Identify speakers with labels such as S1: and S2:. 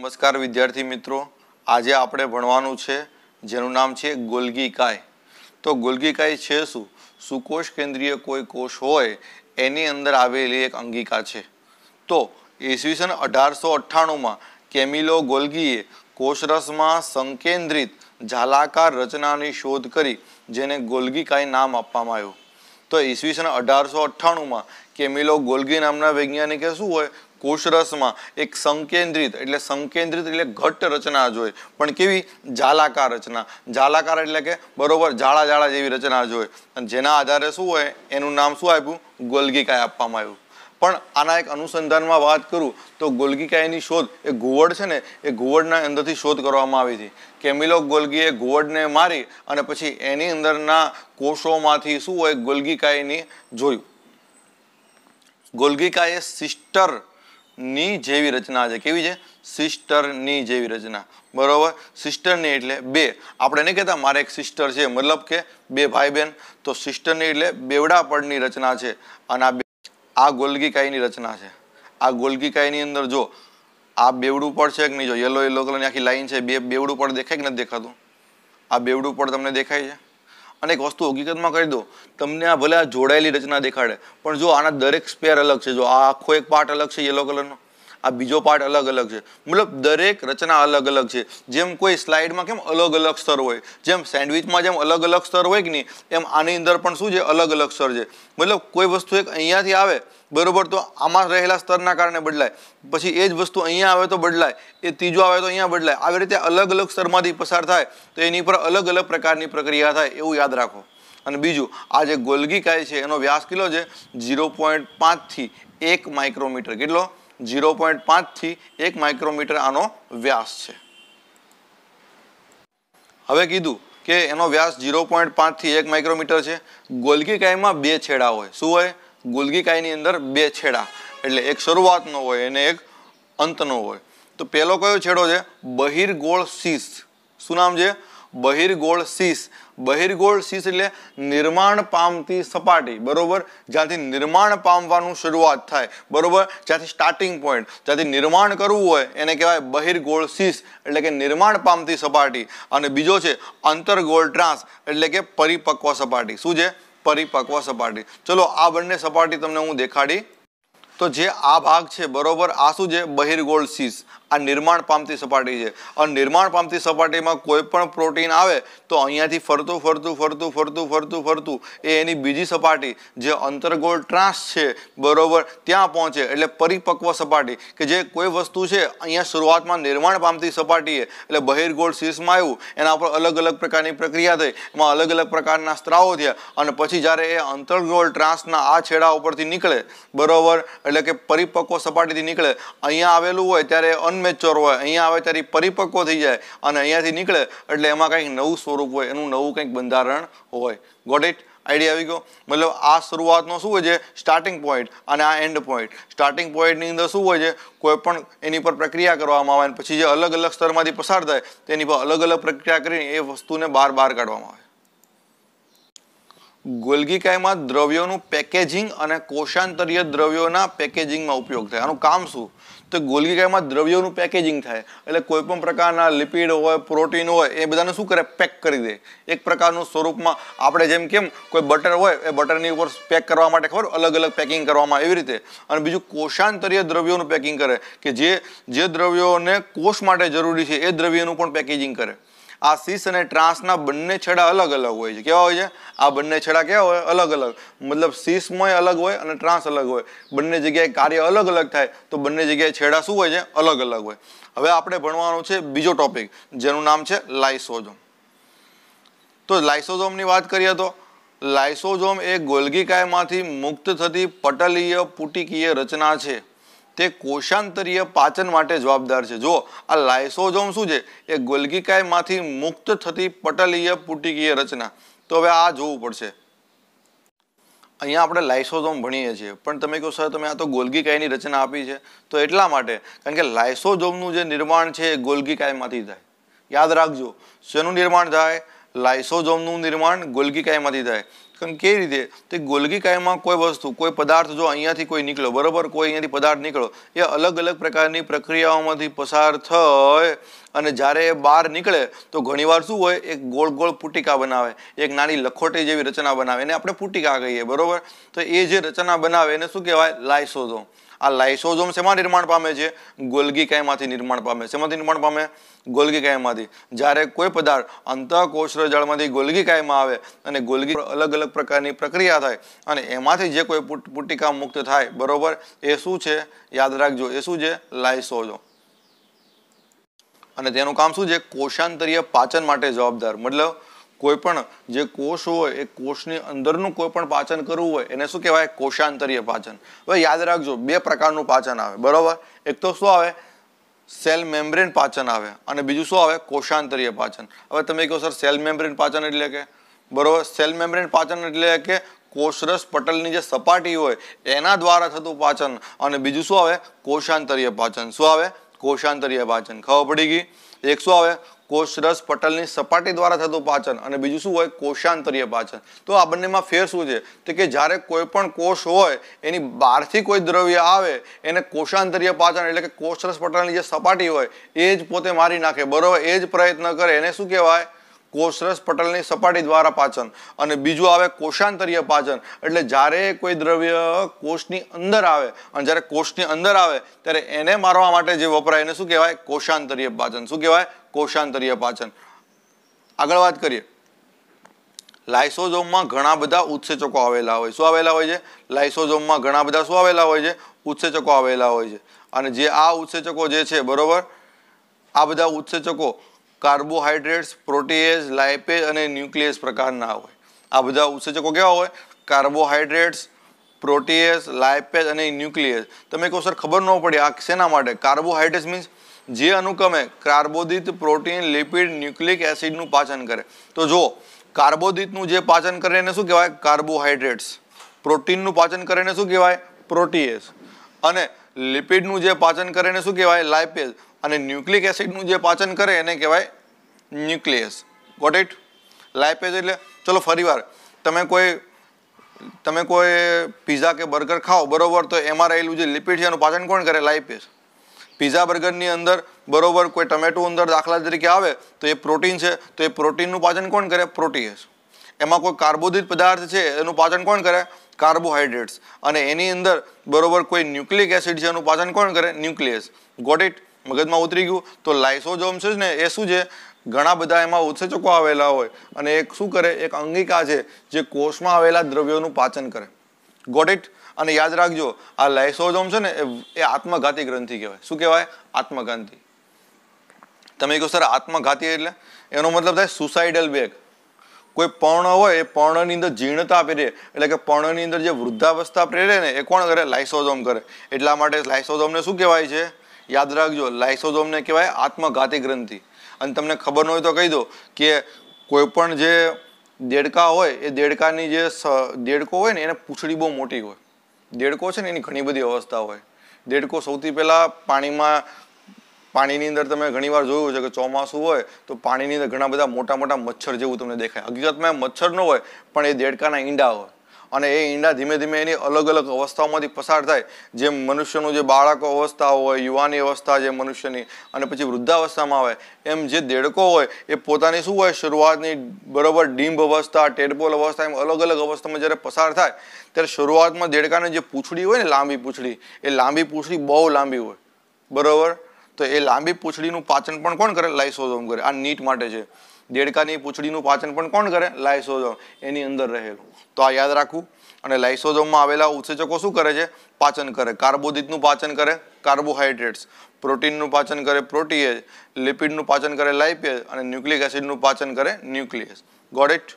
S1: નમસ્કાર વિદ્યાર્થી મિત્રો આજે આપણે ભણવાનું છે જેનું નામ છે ગોલ્ગીકાય તો ગોલ્ગીકાય છે શું સુકોષ કેન્દ્રીય કોઈ કોષ હોય એની અંદર આવેલી એક અંગિકા છે તો ઈસવીસન અઢારસો અઠ્ઠાણુંમાં કેમિલો ગોલગીએ કોષરસમાં સંકેન્દ્રિત ઝાલાકાર રચનાની શોધ કરી જેને ગોલ્ગીકાય નામ આપવામાં આવ્યું તો ઈસવીસન અઢારસો અઠ્ઠાણુંમાં કેમિલો ગોલગી નામના વૈજ્ઞાનિકે શું હોય કોષરસમાં એક સંકેન્દ્રિત એટલે સંકેન્દ્રિત એટલે ઘટ્ટ રચના જોઈએ પણ કેવી જાલાકાર રચના જાલાકાર એટલે કે બરોબર જાળા જાળા જેવી રચના જોઈએ અને જેના આધારે શું હોય એનું નામ શું આપ્યું ગોલ્ગીકાય આપવામાં આવ્યું પણ આના એક અનુસંધાનમાં વાત કરું તો ગોલ્ગીકાયની શોધ એ ઘુવડ છે ને એ ઘુવડના અંદરથી શોધ કરવામાં આવી હતી કેમિલો ગોલગીએ ઘુવડને મારી અને પછી એની અંદરના કોષોમાંથી શું હોય ગોલ્ગીકાયની જોયું ગોલ્ગીકાએ સિસ્ટર ની જેવી રચના છે કેવી છે સિસ્ટરની જેવી રચના બરાબર સિસ્ટરની એટલે બે આપણે નહીં કહેતા મારે એક સિસ્ટર છે મતલબ કે બે ભાઈ બહેન તો સિસ્ટરની એટલે બેવડા રચના છે અને આ આ ગોલગીકાઈની રચના છે આ ગોલગીકાઈની અંદર જો આ બેવડું પડ છે કે નહીં જો યલો યલો કલરની આખી લાઈન છે બે બેવડું પડ દેખાય કે નથી દેખાતું આ બેવડું પડ તમને દેખાય છે અને એક વસ્તુ હકીકતમાં કહી દો તમને આ ભલે આ જોડાયેલી રચના દેખાડે પણ જો આના દરેક સ્પેર અલગ છે જો આ આખો એક પાર્ટ અલગ છે યલો કલરનો આ બીજો પાર્ટ અલગ અલગ છે મતલબ દરેક રચના અલગ અલગ છે જેમ કોઈ સ્લાઇડમાં કેમ અલગ અલગ સ્તર હોય જેમ સેન્ડવિચમાં જેમ અલગ અલગ સ્તર હોય કે નહીં એમ આની અંદર પણ શું છે અલગ અલગ સ્તર છે મતલબ કોઈ વસ્તુ એક અહીંયાથી આવે બરોબર તો આમાં રહેલા સ્તરના કારણે બદલાય પછી એ જ વસ્તુ અહીંયા આવે તો બદલાય એ ત્રીજો આવે તો અહીંયા બદલાય આવી રીતે અલગ અલગ સ્તરમાંથી પસાર થાય તો એની પર અલગ અલગ પ્રકારની પ્રક્રિયા થાય એવું યાદ રાખો અને બીજું આ જે ગોલગી કાય છે એનો વ્યાસ કેટલો છે ઝીરો પોઈન્ટ પાંચથી એક માઇક્રોમીટર કેટલો જીરો પોઈન્ટ પાંચથી એક માઇક્રોમીટર આનો વ્યાસ છે હવે કીધું કે એનો વ્યાસ જીરો પોઈન્ટ પાંચથી એક માઇક્રોમીટર છે ગોલગીકાઈમાં બે છેડા હોય શું હોય ગોલગીકાઈની અંદર બે છેડા એટલે એક શરૂઆતનો હોય અને એક અંતનો હોય તો પહેલો કયો છેડો છે બહિર્ગોળ શીસ શું નામ છે બહિર્ગોળ શીશ બહિર્ગોળ શીશ એટલે નિર્માણ પામતી સપાટી બરોબર જ્યાંથી નિર્માણ પામવાનું શરૂઆત થાય બરોબર જ્યાંથી સ્ટાર્ટિંગ પોઈન્ટ જ્યાંથી નિર્માણ કરવું હોય એને કહેવાય બહિર્ગોળ શીશ એટલે કે નિર્માણ પામતી સપાટી અને બીજો છે અંતરગોળ ટ્રાન્સ એટલે કે પરિપક્વ સપાટી શું છે પરિપક્વ સપાટી ચલો આ બંને સપાટી તમને હું દેખાડી તો જે આ ભાગ છે બરોબર આ શું છે બહિર્ગોળ શીશ આ નિર્માણ પામતી સપાટી છે અને નિર્માણ પામતી સપાટીમાં કોઈ પણ પ્રોટીન આવે તો અહીંયાથી ફરતું ફરતું ફરતું ફરતું ફરતું ફરતું એ એની બીજી સપાટી જે અંતર્ગોળ ટ્રાન્સ છે બરોબર ત્યાં પહોંચે એટલે પરિપક્વ સપાટી કે જે કોઈ વસ્તુ છે અહીંયા શરૂઆતમાં નિર્માણ પામતી સપાટીએ એટલે બહિર્ગોળ શીર્ષમાં આવ્યું એના પર અલગ અલગ પ્રકારની પ્રક્રિયા થઈ એમાં અલગ અલગ પ્રકારના સ્ત્રાવો થયા અને પછી જ્યારે એ અંતર્ગોળ ટ્રાન્સના આ છેડા ઉપરથી નીકળે બરોબર એટલે કે પરિપક્વ સપાટીથી નીકળે અહીંયા આવેલું હોય ત્યારે અન ગમે હોય અહીંયા આવે ત્યારે પરિપક્વ થઈ જાય અને અહીંયાથી નીકળે એટલે એમાં કંઈક નવું સ્વરૂપ હોય એનું નવું કંઈક બંધારણ હોય ગોટ ઇટ આઈડિયા આવી ગયો મતલબ આ શરૂઆતનો શું હોય છે સ્ટાર્ટિંગ પોઈન્ટ અને આ એન્ડ પોઈન્ટ સ્ટાર્ટિંગ પોઈન્ટની અંદર શું હોય છે કોઈ પણ એની પર પ્રક્રિયા કરવામાં આવે અને પછી જે અલગ અલગ સ્તરમાંથી પસાર થાય તેની પર અલગ અલગ પ્રક્રિયા કરીને એ વસ્તુને બહાર બહાર કાઢવામાં આવે ગોલગીકાયમાં દ્રવ્યોનું પેકેજિંગ અને કોષાંતરીય દ્રવ્યોના પેકેજિંગમાં ઉપયોગ થાય આનું કામ શું તો ગોલગીકામાં દ્રવ્યોનું પેકેજિંગ થાય એટલે કોઈપણ પ્રકારના લિપિડ હોય પ્રોટીન હોય એ બધાને શું કરે પેક કરી દે એક પ્રકારનું સ્વરૂપમાં આપણે જેમ કેમ કોઈ બટર હોય એ બટરની ઉપર પેક કરવા માટે ખબર અલગ અલગ પેકિંગ કરવામાં એવી રીતે અને બીજું કોષાંતરીય દ્રવ્યોનું પેકિંગ કરે કે જે જે દ્રવ્યોને કોષ માટે જરૂરી છે એ દ્રવ્યનું પણ પેકેજિંગ કરે આ શીશ અને ટ્રાન્સના બંને છેડા અલગ અલગ હોય છે કેવા હોય છે આ બંને છેડા કેવા હોય અલગ અલગ મતલબ શીશમય અલગ હોય અને ટ્રાન્સ અલગ હોય બંને જગ્યાએ કાર્ય અલગ અલગ થાય તો બંને જગ્યાએ છેડા શું હોય છે અલગ અલગ હોય હવે આપણે ભણવાનું છે બીજો ટોપિક જેનું નામ છે લાઇસોઝોમ તો લાઇસોઝોમની વાત કરીએ તો લાઇસોઝોમ એ ગોલ્ગીકાયમાંથી મુક્ત થતી પટલીય પુટિકીય રચના છે તે કોષાંતરીય પાચન માટે જવાબદાર છે જો આ લાયસોઝોમ શું છે એ ગોલ્ગીકાયમાંથી મુક્ત થતી પટલીય પુટિકીય રચના તો હવે આ જોવું પડશે અહીંયા આપણે લાઇસોઝોમ ભણીએ છીએ પણ તમે કહો સર તમે આ તો ગોલ્ગીકાયની રચના આપી છે તો એટલા માટે કારણ કે લાઇસોઝોમનું જે નિર્માણ છે એ ગોલ્ગીકાયમાંથી થાય યાદ રાખજો શેનું નિર્માણ થાય લાઇસોઝોમનું નિર્માણ ગોલ્ગીકાયમાંથી થાય કેવી રીતે તે ગોલગી કાયમાં કોઈ વસ્તુ કોઈ પદાર્થ જો અહીંયાથી કોઈ નીકળ્યો બરાબર કોઈ અહીંયાથી પદાર્થ નીકળો એ અલગ અલગ પ્રકારની પ્રક્રિયાઓમાંથી પસાર થાય અને જ્યારે એ બહાર નીકળે તો ઘણીવાર શું હોય એક ગોળ ગોળ પુટિકા બનાવે એક નાની લખોટી જેવી રચના બનાવે એને આપણે પુટિકા કહીએ બરાબર તો એ જે રચના બનાવે એને શું કહેવાય લાઇસોઝોમ આ લાઇસોઝોમ શેમાં નિર્માણ પામે છે ગોલ્ગીકાયમાંથી નિર્માણ પામે શેમાંથી નિર્માણ પામે ગોલગી કાયમાંથી જ્યારે કોઈ પદાર્થ અંતઃકોષર જળમાંથી ગોલ્ગીકાયમાં આવે અને ગોલ્ગી અલગ અલગ પ્રકારની પ્રક્રિયા થાય અને એમાંથી જે કોઈ પુટિકા મુક્ત થાય બરાબર એ શું છે યાદ રાખજો એ શું છે લાઇસોઝો અને તેનું કામ શું છે કોષાંતરીય પાચન માટે જવાબદાર મતલબ કોઈ પણ જે કોષ હોય એ કોષની અંદરનું કોઈ પણ પાચન કરવું હોય એને શું કહેવાય કોષાંતરીય પાચન હવે યાદ રાખજો બે પ્રકારનું પાચન આવે બરાબર એક તો શું આવે સેલ મેમ્બ્રેન પાચન આવે અને બીજું શું આવે કોષાંતરીય પાચન હવે તમે કહો સર સેલ મેમ્બ્રેન પાચન એટલે કે બરાબર સેલ મેમ્બ્રેન પાચન એટલે કે કોષરસ પટલની જે સપાટી હોય એના દ્વારા થતું પાચન અને બીજું શું આવે કોષાંતરીય પાચન શું આવે કોષાંતરીય પાચન ખબર પડી ગઈ એક શું આવે કોષરસ પટલની સપાટી દ્વારા થતું પાચન અને બીજું શું હોય કોષાંતરીય પાચન તો આ બંનેમાં ફેર શું છે તો કે જ્યારે કોઈ પણ કોષ હોય એની બહારથી કોઈ દ્રવ્ય આવે એને કોષાંતરીય પાચન એટલે કે કોષરસ પટલની જે સપાટી હોય એ જ પોતે મારી નાખે બરાબર એ જ પ્રયત્ન કરે એને શું કહેવાય કોષરસ પટલની સપાટી દ્વારા પાચન અને બીજું આવે કોષાંતરીય પાચન એટલે જ્યારે કોઈ દ્રવ્ય કોષની અંદર આવે અને જ્યારે કોષની અંદર આવે ત્યારે એને મારવા માટે જે વપરાય એને શું કહેવાય કોષાંતરીય પાચન શું કહેવાય કોષાંતરીય પાચન આગળ વાત કરીએ લાઇસોઝોમમાં ઘણા બધા ઉત્સેચકો આવેલા હોય શું આવેલા હોય છે લાઇસોઝોમમાં ઘણા બધા શું આવેલા હોય છે ઉત્સેચકો આવેલા હોય છે અને જે આ ઉત્સેચકો જે છે બરોબર આ બધા ઉત્સેચકો કાર્બોહાઈડ્રેટ્સ પ્રોટીએઝ લાઇપેઝ અને ન્યુક્લિયસ પ્રકારના હોય આ બધા ઉત્સેચકો કેવા હોય કાર્બોહાઈડ્રેટ્સ પ્રોટીએઝ લાઇપેઝ અને ન્યુક્લિયસ તમે કહો સર ખબર ન પડે આ શેના માટે કાર્બોહાઈડ્રેટ્સ મીન્સ જે અનુક્રમે કાર્બોદિત પ્રોટીન લિપિડ ન્યુક્લિક એસિડનું પાચન કરે તો જો કાર્બોદિતનું જે પાચન કરે એને શું કહેવાય કાર્બોહાઈડ્રેટ્સ પ્રોટીનનું પાચન કરે એને શું કહેવાય પ્રોટીએસ અને લિપિડનું જે પાચન કરે એને શું કહેવાય લાઇપેઝ અને ન્યુક્લિક એસિડનું જે પાચન કરે એને કહેવાય ન્યુક્લિયસ ગોટ ઇટ લાઇપેજ એટલે ચલો ફરીવાર તમે કોઈ તમે કોઈ પીઝા કે બર્ગર ખાઓ બરોબર તો એમાં રહેલું જે લિપિડ છે એનું પાચન કોણ કરે લાઇપેજ પીઝા બર્ગરની અંદર બરોબર કોઈ ટમેટું અંદર દાખલા તરીકે આવે તો એ પ્રોટીન છે તો એ પ્રોટીનનું પાચન કોણ કરે પ્રોટીએસ એમાં કોઈ કાર્બોદિત પદાર્થ છે એનું પાચન કોણ કરે કાર્બોહાઈડ્રેટ્સ અને એની અંદર બરોબર કોઈ ન્યુક્લિક એસિડ છે એનું પાચન કોણ કરે ન્યુક્લિયસ ગોટ ઇટ મગજમાં ઉતરી ગયું તો લાઇસોજોમ્સ છે ને એ શું છે ઘણા બધા એમાં ઉત્સેચકો આવેલા હોય અને એક શું કરે એક અંગિકા છે જે કોષમાં આવેલા દ્રવ્યોનું પાચન કરે ગોટ ઇટ અને યાદ રાખજો આ લાઇસોઝોમ છે ને એ આત્મઘાતી ગ્રંથિ કહેવાય શું કહેવાય આત્મઘાતી તમે કહો સર આત્મઘાતી એટલે એનો મતલબ થાય સુસાઇડલ બેગ કોઈ પર્ણ હોય એ પર્ણની અંદર જીર્ણતા પ્રેરે એટલે કે પર્ણની અંદર જે વૃદ્ધાવસ્થા પ્રેરે ને એ કોણ કરે લાઇસોઝોમ કરે એટલા માટે લાઇસોઝોમને શું કહેવાય છે યાદ રાખજો લાઇસોઝોમને કહેવાય આત્મઘાતી ગ્રંથિ અને તમને ખબર ન હોય તો કહી દો કે કોઈપણ જે દેડકા હોય એ દેડકાની જે દેડકો હોય ને એને પૂછડી બહુ મોટી હોય દેડકો છે ને એની ઘણી બધી અવસ્થા હોય દેડકો સૌથી પહેલાં પાણીમાં પાણીની અંદર તમે ઘણીવાર જોયું છે કે ચોમાસું હોય તો પાણીની અંદર ઘણા બધા મોટા મોટા મચ્છર જેવું તમને દેખાય હકીકતમાં મચ્છર ન હોય પણ એ દેડકાના ઈંડા હોય અને એ ઈંડા ધીમે ધીમે એની અલગ અલગ અવસ્થાઓમાંથી પસાર થાય જેમ મનુષ્યનું જે બાળકો અવસ્થા હોય યુવાની અવસ્થા જે મનુષ્યની અને પછી વૃદ્ધાવસ્થામાં આવે એમ જે દેડકો હોય એ પોતાની શું હોય શરૂઆતની બરોબર ડીંબ અવસ્થા ટેડપોલ અવસ્થા એમ અલગ અલગ અવસ્થામાં જ્યારે પસાર થાય ત્યારે શરૂઆતમાં દેડકાની જે પૂછડી હોય ને લાંબી પૂંછડી એ લાંબી પૂછડી બહુ લાંબી હોય બરાબર તો એ લાંબી પૂંછડીનું પાચન પણ કોણ કરે લાઇસોઝોમ કરે આ નીટ માટે છે દેડકાની પૂછડીનું પાચન પણ કોણ કરે લાઇસોઝોમ એની અંદર રહેલું તો આ યાદ રાખવું અને લાઇસોઝોમમાં આવેલા ઉત્સેચકો શું કરે છે પાચન કરે કાર્બોદિતનું પાચન કરે કાર્બોહાઈડ્રેટ્સ પ્રોટીનનું પાચન કરે પ્રોટીએજ લિપિડનું પાચન કરે લાઇપેજ અને ન્યુક્લિક એસિડનું પાચન કરે ન્યુક્લિયસ ગોડ ઇટ